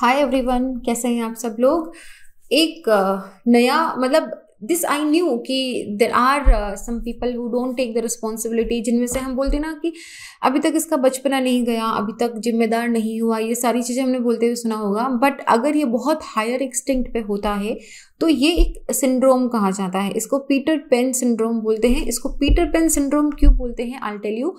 hi everyone कैसे हैं आप सब लोग एक नया मतलब this I knew that there are some people who don't take the responsibility जिनमें से हम बोलते ना कि अभी तक इसका बचपना नहीं गया अभी तक जिम्मेदार नहीं हुआ ये सारी चीज़ें हमने बोलते हुए सुना होगा बट अगर ये बहुत हायर एक्सटिंक्ट पे होता है तो ये एक सिंड्रोम कहा जाता है इसको पीटर पेन सिंड्रोम बोलते हैं इसको पीटर पेन सिंड्रोम क्यों बोलते हैं I tell you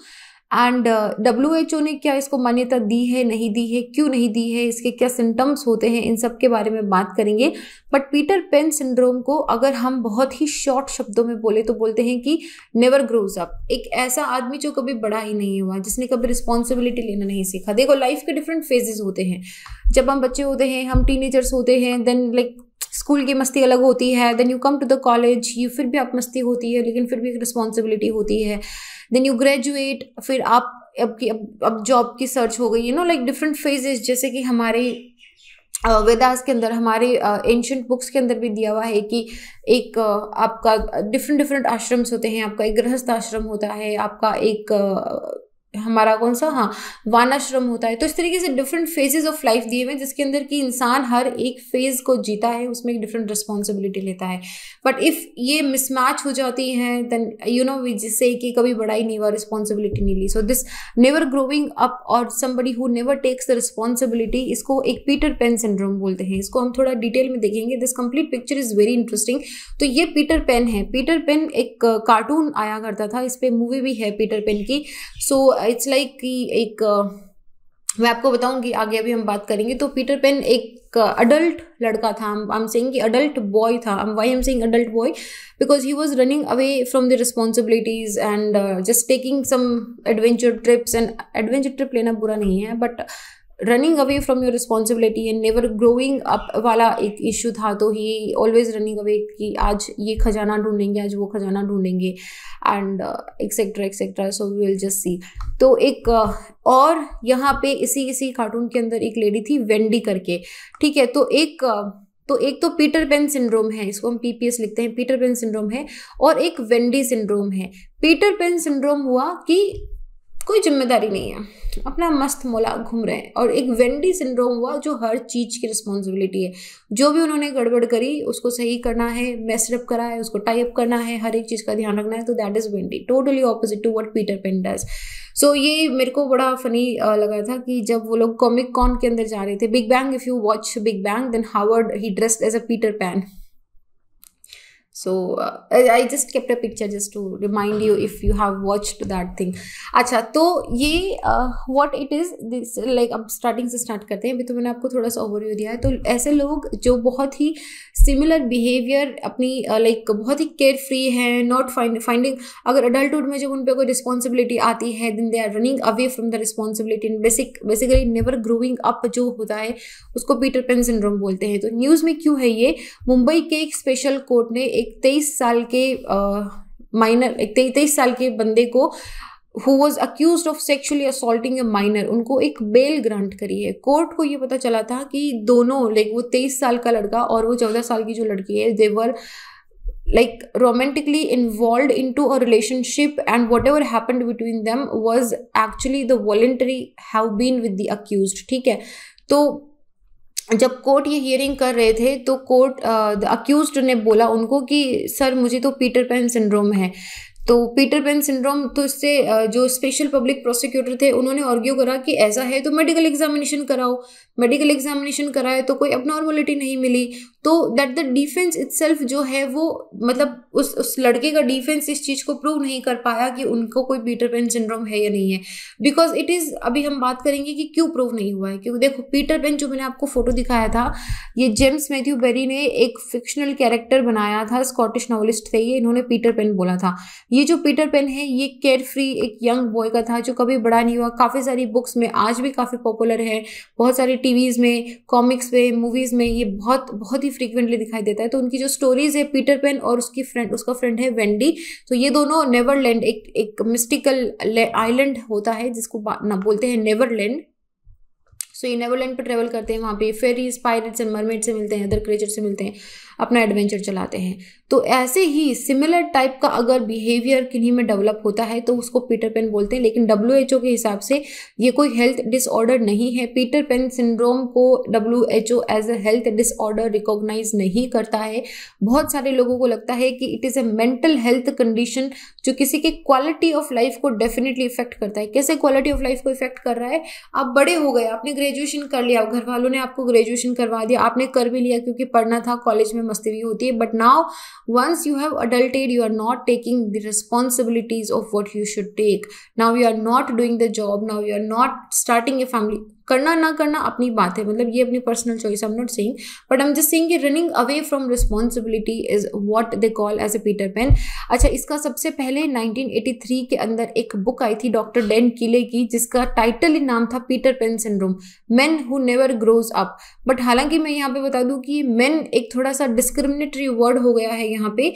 and W H O ने क्या इसको मान्यता दी है नहीं दी है क्यों नहीं दी है इसके क्या सिम्टम्स होते हैं इन सब के बारे में बात करेंगे बट पीटर पेन सिंड्रोम को अगर हम बहुत ही शॉर्ट शब्दों में बोले तो बोलते हैं कि नेवर ग्रोज अप एक ऐसा आदमी जो कभी बड़ा ही नहीं हुआ जिसने कभी रिस्पॉन्सिबिलिटी लेना नहीं सीखा देखो लाइफ के डिफरेंट फेजेज होते हैं जब हम बच्चे होते हैं हम टीनेजर्स होते हैं देन लाइक स्कूल की मस्ती अलग होती है then you come to the college you फिर भी आप मस्ती होती है लेकिन फिर भी एक रिस्पॉन्सिबिलिटी होती है देन यू ग्रेजुएट फिर आप अब की अब अब जॉब की सर्च हो गई you know like different phases जैसे कि हमारे वेदास के अंदर हमारे एंशंट बुक्स के अंदर भी दिया हुआ है कि एक आपका डिफरेंट डिफरेंट आश्रम्स होते हैं आपका एक गृहस्थ आश्रम होता है आपका एक हमारा कौन सा हाँ वानाश्रम होता है तो इस तरीके से डिफरेंट फेजेस ऑफ लाइफ दिए हुए हैं जिसके अंदर कि इंसान हर एक फेज़ को जीता है उसमें एक डिफरेंट रिस्पॉन्सिबिलिटी लेता है बट इफ़ ये मिसमैच हो जाती है देन यू नो वी जिससे कि कभी बड़ा ही नहीं हुआ रिस्पॉन्सिबिलिटी नहीं ली so this never growing up और somebody who never takes the responsibility इसको एक पीटर पेन सिंड्रोम बोलते हैं इसको हम थोड़ा डिटेल में देखेंगे this complete picture is very interesting तो ये पीटर पेन है पीटर पेन एक कार्टून आया करता था इस पर मूवी भी है पीटर पेन की सो so, इट्स लाइक कि एक मैं आपको कि आगे अभी हम बात करेंगे तो पीटर पेन एक अडल्ट लड़का था आई एम सेइंग कि अडल्ट बॉय था why am saying adult boy because he was running away from the responsibilities and just taking some adventure trips and adventure trip लेना बुरा नहीं है but running away from your responsibility and never growing up वाला एक issue था तो ही always running away कि आज ये खजाना ढूंढेंगे आज वो खजाना ढूंढेंगे and etcetera etcetera so we will just see तो एक और यहाँ पे इसी इसी कार्टून के अंदर एक लेडी थी वेंडी करके ठीक है तो एक तो एक तो पीटर पेन सिंड्रोम है इसको हम पीपीएस लिखते हैं पीटर पेन सिंड्रोम है और एक वेंडी सिंड्रोम है पीटर पेन सिंड्रोम हुआ कि कोई जिम्मेदारी नहीं है अपना मस्त मोला घूम रहे हैं और एक वेंडी सिंड्रोम हुआ जो हर चीज़ की रिस्पॉन्सिबिलिटी है जो भी उन्होंने गड़बड़ करी उसको सही करना है मेसरअप करा है उसको टाइप करना है हर एक चीज़ का ध्यान रखना है तो that is Wendy totally opposite to what Peter Pan does so ये मेरे को बड़ा फनी लगा था कि जब वो लोग कॉमिक कॉन के अंदर जा रहे थे big bang if you watch big bang then Howard he dressed as a Peter Pan so I just kept a picture just to remind you if you have watch that thing अच्छा तो ये what it is this like अब starting से start करते हैं अभी तो मैंने आपको थोड़ा सा ओवर यू दिया है तो ऐसे लोग जो बहुत ही सिमिलर बिहेवियर अपनी लाइक uh, like, बहुत ही केयर फ्री है नॉट फाइंड फाइंडिंग अगर अडल्टुड में जब उन पर कोई रिस्पॉन्सिबिलिटी आती है then they are running away from the responsibility in basic basically never growing up जो होता है उसको पीटर पेन सिंड्रोम बोलते हैं तो न्यूज़ में क्यों है ये मुंबई के एक स्पेशल कोर्ट ने एक एक तेईस साल के माइनर एक तेईस साल के बंदे को who was accused of sexually assaulting a minor उनको एक बेल ग्रांट करी है कोर्ट को ये पता चला था कि दोनों लाइक वो तेईस साल का लड़का और वो चौदह साल की जो लड़की है they were like romantically involve into a relationship and whatever happen between them was actually the voluntary have been with the accused ठीक है तो जब कोर्ट ये हियरिंग कर रहे थे तो कोर्ट अक्यूज ने बोला उनको कि सर मुझे तो पीटर पैन सिंड्रोम है तो पीटर पेन सिंड्रोम तो इससे जो स्पेशल पब्लिक प्रोसिक्यूटर थे उन्होंने ऑर्ग्यू करा कि ऐसा है तो मेडिकल एग्जामिनेशन कराओ मेडिकल एग्जामिनेशन कराए तो कोई अपनॉर्मलिटी नहीं मिली तो दैट द डिफेंस इट जो है वो मतलब उस उस लड़के का डिफेंस इस चीज़ को प्रूव नहीं कर पाया कि उनको कोई पीटर पेन सिंड्रोम है या नहीं है बिकॉज इट इज़ अभी हम बात करेंगे कि क्यों प्रूव नहीं हुआ है क्योंकि देखो पीटर पेन जो मैंने आपको फ़ोटो दिखाया था ये जेम्स मैथ्यू बेरी ने एक फिक्शनल कैरेक्टर बनाया था स्कॉटिश नॉवलिस्ट थे ये इन्होंने पीटर पेन बोला था ये जो पीटर पेन है ये केयर फ्री एक यंग बॉय का था जो कभी बड़ा नहीं हुआ काफ़ी सारी बुक्स में आज भी काफ़ी पॉपुलर है बहुत सारी टीवीज़ में कॉमिक्स में मूवीज़ में ये बहुत बहुत ही फ्रीक्वेंटली दिखाई देता है तो उनकी जो स्टोरीज़ है पीटर पेन और उसकी फ्रेंड उसका फ्रेंड है वेंडी तो ये दोनों नेवरलैंड एक एक मिस्टिकल आइलैंड होता है जिसको ना बोलते हैं नेवरलैंड सो ये नेवरलैंड पर ट्रेवल करते हैं वहाँ पे फेरीज पायरेट्स एंड मरमेड से मिलते हैं अदर क्रेचर से मिलते हैं अपना एडवेंचर चलाते हैं तो ऐसे ही सिमिलर टाइप का अगर बिहेवियर किन्हीं में डेवलप होता है तो उसको पीटर पेन बोलते हैं लेकिन डब्ल्यू के हिसाब से ये कोई हेल्थ डिसऑर्डर नहीं है पीटर पेन सिंड्रोम को W H O as a health disorder recognise नहीं करता है बहुत सारे लोगों को लगता है कि it is a mental health condition जो किसी के क्वालिटी ऑफ लाइफ को डेफिनेटली इफेक्ट करता है कैसे क्वालिटी ऑफ लाइफ को इफेक्ट कर रहा है आप बड़े हो गए आपने ग्रेजुएशन कर लिया घर वालों ने आपको ग्रेजुएशन करवा दिया आपने कर भी लिया क्योंकि पढ़ना था कॉलेज में मस्ती भी होती है but now once you have adulted you are not taking the responsibilities of what you should take now you are not doing the job now you are not starting a family करना ना करना अपनी बात है मतलब ये अपनी personal choice I am not saying but I am just saying कि running away from responsibility is what they call as a Peter Pan अच्छा इसका सबसे पहले 1983 के अंदर एक बुक आई थी डॉक्टर डेन किले की जिसका टाइटल ही नाम था Peter Pan syndrome man who never grows up but हालांकि मैं यहाँ पे बता दूँ कि मैन एक थोड़ा सा डिस्क्रिमिनेटरी वर्ड हो गया है यहाँ पे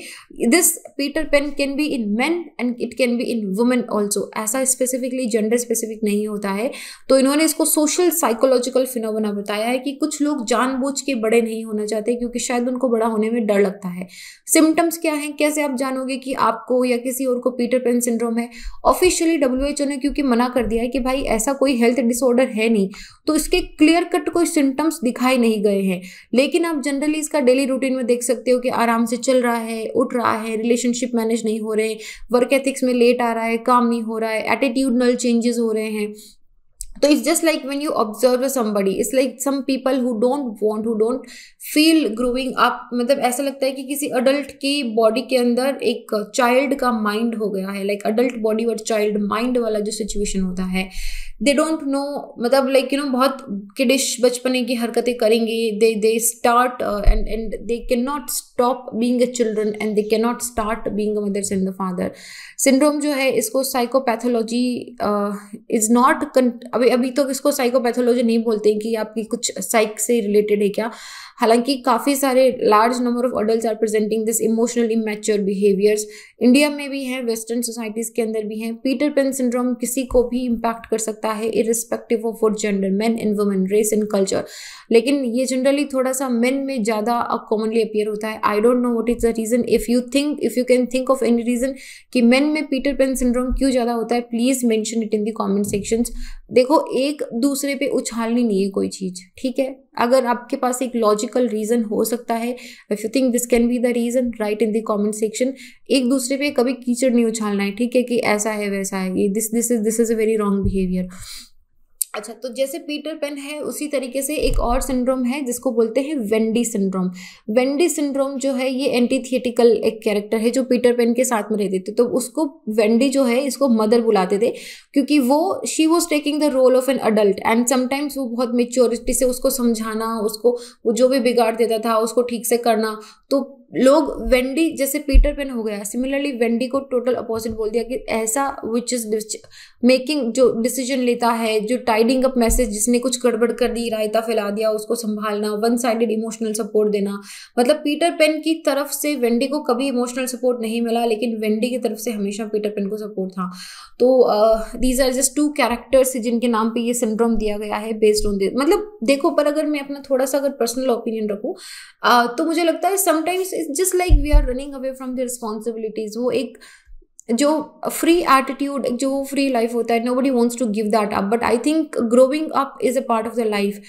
this Peter Pan can be in man and it can be in women also ऐसा स्पेसिफिकली जेंडर स्पेसिफिक नहीं होता है तो इन्होंने इसको सोशल सोशल साइकोलॉजिकल फिनोमेना बताया है कि कुछ लोग जानबूझ के बड़े नहीं होना चाहते क्योंकि शायद उनको बड़ा होने में डर लगता है सिम्टम्स क्या हैं कैसे आप जानोगे कि आपको या किसी और को पीटर पेन सिंड्रोम है ऑफिशियली डब्ल्यू एच ओ ने क्योंकि मना कर दिया है कि भाई ऐसा कोई हेल्थ डिसऑर्डर है नहीं तो इसके क्लियर कट कोई सिम्टम्स दिखाई नहीं गए हैं लेकिन आप जनरली इसका डेली रूटीन में देख सकते हो कि आराम से चल रहा है उठ रहा है रिलेशनशिप मैनेज नहीं हो रहे वर्क एथिक्स में लेट आ रहा है काम नहीं हो रहा है एटीट्यूडनल चेंजेस हो रहे हैं तो it's just like when you observe somebody it's like some people who don't want who don't feel growing आप मतलब ऐसा लगता है कि किसी अडल्ट की बॉडी के अंदर एक चाइल्ड का माइंड हो गया है लाइक अडल्ट बॉडी और चाइल्ड माइंड वाला जो सिचुएशन होता है दे डोंट नो मतलब लाइक यू नो बहुत किडिश बचपने की हरकतें करेंगे they they start and and they can not stop being a children and they can not start being a mothers and the father syndrome जो है इसको psychopathology is not अभी अभी तो इसको साइकोपैथोलॉजी नहीं बोलते हैं कि आपकी कुछ साइक से रिलेटेड है क्या हालांकि काफ़ी सारे large number of adult are presenting this emotional immature behaviours India में भी हैं वेस्टर्न सोसाइटीज़ के अंदर भी हैं पीटर पेन सिंड्रोम किसी को भी इम्पैक्ट कर सकता है irrespective of what gender man and women race and culture लेकिन ये जनरली थोड़ा सा मैन में ज़्यादा कॉमनली अपियर होता है I don't know what is the reason if you think if you can think of any reason कि man में पीटर पेन सिंड्रोम क्यों ज़्यादा होता है please mention it in the comment sections देखो एक दूसरे पर उछालनी नहीं है कोई चीज़ ठीक है अगर आपके पास एक लॉजिकल रीज़न हो सकता है if you think this can be the reason write in the comment section एक दूसरे पे कभी कीचड़ नहीं उछालना है ठीक है कि ऐसा है वैसा है ये this this is this is a very wrong behaviour अच्छा तो जैसे पीटर पेन है उसी तरीके से एक और सिंड्रोम है जिसको बोलते हैं वेंडी सिंड्रोम वेंडी सिंड्रोम जो है ये एंटीथिएटिकल एक कैरेक्टर है जो पीटर पेन के साथ में रहते थे तो उसको वेंडी जो है इसको मदर बुलाते थे क्योंकि वो she was taking the role of an adult and sometimes वो बहुत मेच्योरिटी से उसको समझाना उसको वो जो भी बिगाड़ देता था उसको ठीक से करना तो लोग वेंडी जैसे पीटर पेन हो गया सिमिलरली वेंडी को टोटल अपोजिट बोल दिया कि ऐसा विच इज मेकिंग जो डिसीजन लेता है जो टाइडिंग अप मैसेज जिसने कुछ गड़बड़ कर दी रायता फैला दिया उसको संभालना वन साइडेड इमोशनल सपोर्ट देना मतलब पीटर पेन की तरफ से वेंडी को कभी इमोशनल सपोर्ट नहीं मिला लेकिन वेंडी की तरफ से हमेशा पीटर पेन को सपोर्ट था तो these are just two characters जिनके नाम पर यह सिंड्रोम दिया गया है बेस्ड ऑन दिस मतलब देखो पर अगर मैं अपना थोड़ा सा अगर पर्सनल ओपिनियन रखूँ uh, तो मुझे लगता है some sometimes it's just like we are running away from the responsibilities वो एक जो फ्री एटीट्यूड जो फ्री लाइफ होता है nobody wants to give that up but I think growing up is a part of the life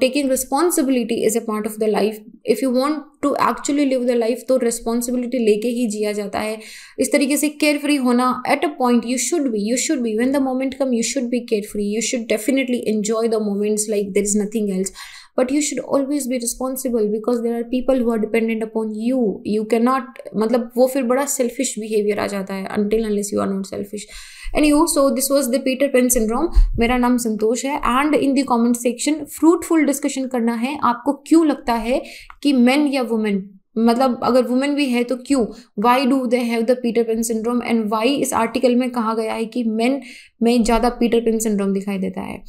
taking responsibility is a part of the life if you want to actually live the life तो responsibility लेके ही जिया जाता है इस तरीके से care free होना at a point you should be you should be when the moment come you should be care free you should definitely enjoy the moments like there is nothing else but you should always be responsible because there are people who are dependent upon you you can not मतलब वो फिर बड़ा selfish behaviour आ जाता है until unless you are not selfish and you so this was the Peter Pan syndrome मेरा नाम संतोष है and in the comment section fruitful discussion करना है आपको क्यों लगता है कि मैन या वुमेन मतलब अगर वुमेन भी है तो क्यों why do they have the Peter Pan syndrome and why इस आर्टिकल में कहा गया है कि मेन में ज़्यादा पीटर पेन सिंड्रोम दिखाई देता है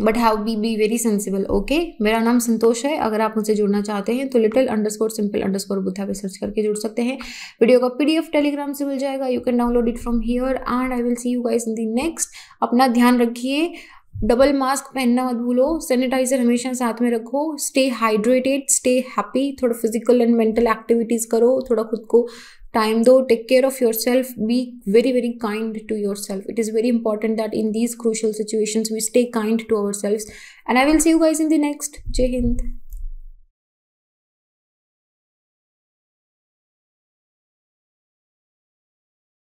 but have be be very sensible okay मेरा नाम संतोष है अगर आप मुझसे जुड़ना चाहते हैं तो little underscore simple underscore Buddha पर सर्च करके जुड़ सकते हैं वीडियो का पी डी एफ टेलीग्राम से मिल जाएगा you can download it from here and I will see you guys in the next अपना ध्यान रखिए डबल मास्क पहनना मत भूलो सैनिटाइजर हमेशा साथ में रखो स्टे हाइड्रेटेड स्टे हैप्पी थोड़ा फिजिकल एंड मेंटल एक्टिविटीज़ करो थोड़ा खुद को time though take care of yourself be very very kind to yourself it is very important that in these crucial situations we stay kind to ourselves and i will see you guys in the next jai hind